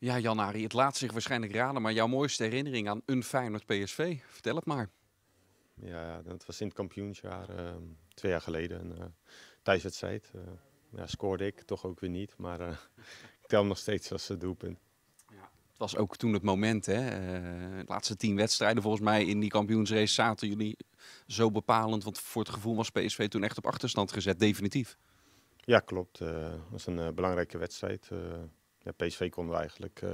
Ja, Jan-Ari, het laat zich waarschijnlijk raden, maar jouw mooiste herinnering aan een Feyenoord PSV? Vertel het maar. Ja, dat was in het kampioensjaar, ehm, twee jaar geleden, een eh, thuiswedstrijd. Uh, ja, scoorde ik, toch ook weer niet, maar eh, ik tel hem nog steeds als doelpunt. Ja, het was ook toen het moment, hè? de laatste tien wedstrijden volgens mij in die kampioensrace zaten jullie zo bepalend. Want voor het gevoel was PSV toen echt op achterstand gezet, definitief. Ja, klopt. Het was een belangrijke wedstrijd. PSV konden we eigenlijk eh,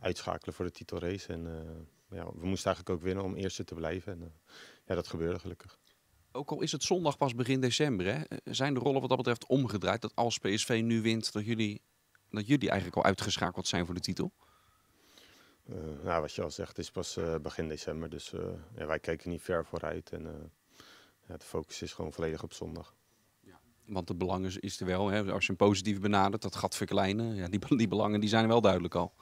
uitschakelen voor de titelrace. En eh, ja, we moesten eigenlijk ook winnen om eerste te blijven. En eh, ja, dat gebeurde gelukkig. Ook al is het zondag pas begin december, hè, zijn de rollen wat dat betreft omgedraaid? Dat als PSV nu wint, dat jullie, dat jullie eigenlijk al uitgeschakeld zijn voor de titel? Nou, wat je al zegt, het is pas begin december. Dus ja, wij kijken niet ver vooruit. En de focus is gewoon volledig op zondag. Want de belangen is, er wel. Hè. Als je hem positief benadert, dat gat verkleinen. Ja, die, die belangen die zijn wel duidelijk al.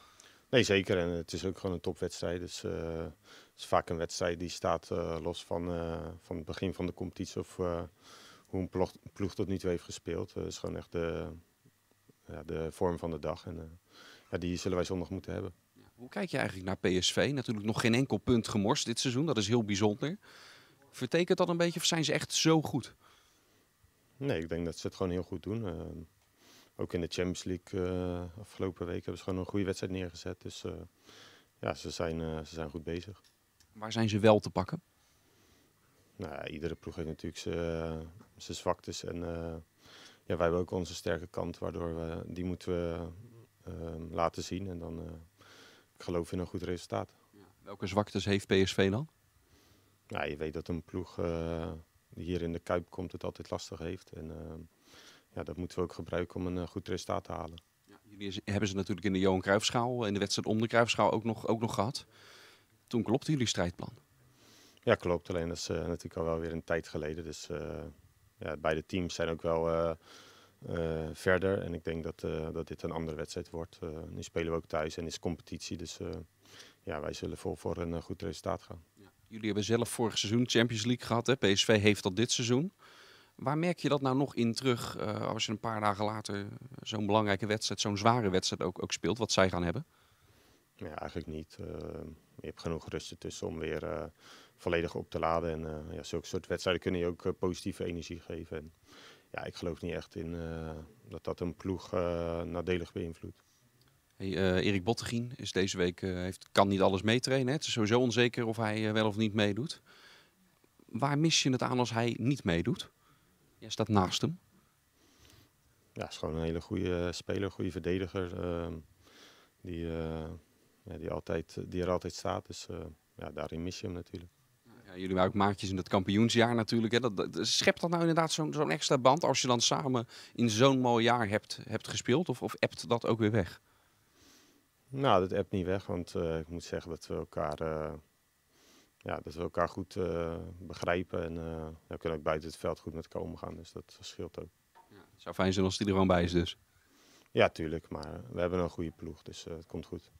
Nee, zeker. En het is ook gewoon een topwedstrijd. Dus eh, het is vaak een wedstrijd die staat eh, los van, eh, van het begin van de competitie of hoe een ploeg, tot nu toe heeft gespeeld. Het is gewoon echt de, ja, de vorm van de dag. En ja, die zullen wij zondag moeten hebben. hoe kijk je eigenlijk naar PSV? Natuurlijk nog geen enkel punt gemorst dit seizoen. Dat is heel bijzonder. Vertekent dat een beetje of zijn ze echt zo goed? Nee, ik denk dat ze het gewoon heel goed doen. Ehm, ook in de Champions League eh, afgelopen week hebben ze gewoon een goede wedstrijd neergezet. Dus eh, ja, ze zijn, eh, ze zijn goed bezig. Waar zijn ze wel te pakken? Nou ja, iedere ploeg heeft natuurlijk zijn, zwaktes. En ja, wij hebben ook onze sterke kant, waardoor we die moeten we, ehm, laten zien. En dan geloof ik geloof in een goed resultaat. Ja. Welke zwaktes heeft PSV dan? Ja, nou, je weet dat een ploeg hier in de Kuip komt het altijd lastig heeft. En eh, ja, dat moeten we ook gebruiken om een eh, goed resultaat te halen. Ja, jullie hebben ze natuurlijk in de Johan Cruijffschaal, eh, in de wedstrijd om de Cruijffschaal ook nog, ook nog gehad. Toen klopte jullie strijdplan. Ja, klopt. Alleen dat is natuurlijk al wel weer een tijd geleden. Dus ja, beide teams zijn ook wel verder. En ik denk dat, dat dit een andere wedstrijd wordt. nu spelen we ook thuis en is competitie. Dus ja, wij zullen vol voor een goed resultaat gaan. Jullie hebben zelf vorig seizoen Champions League gehad. Hè? PSV heeft dat dit seizoen. Waar merk je dat nou nog in terug eh, als je een paar dagen later zo'n belangrijke wedstrijd, zo'n zware wedstrijd ook, ook, speelt, wat zij gaan hebben? Ja, eigenlijk niet. Uh, je hebt genoeg rust ertussen om weer eh, volledig op te laden. En ja, zulke soort wedstrijden kunnen je ook positieve energie geven. En, ja, ik geloof niet echt in dat dat een ploeg nadelig beïnvloedt. Eh, Erik Bottegien is deze week, eh, heeft, kan niet alles meetrainen. Het is sowieso onzeker of hij eh, wel of niet meedoet. Waar mis je het aan als hij niet meedoet? Jij staat naast hem. Ja, is gewoon een hele goede speler, goede verdediger. Ehm, die, ja, die, altijd, die er altijd staat. Dus ja, daarin mis je hem natuurlijk. Ja, jullie waren ook maatjes in het kampioensjaar natuurlijk. Hè? Dat, schept dat nou inderdaad zo'n extra band als je dan samen in zo'n mooi jaar hebt, hebt gespeeld? Of, of dat ook weer weg? Nou, dat app niet weg, want eh, ik moet zeggen dat we elkaar, eh, ja, dat we elkaar goed eh, begrijpen. En we kunnen ook buiten het veld goed met elkaar omgaan, dus dat scheelt ook. Ja, het zou fijn zijn als die er gewoon bij is dus. Ja, tuurlijk, maar we hebben een goede ploeg, dus het komt goed.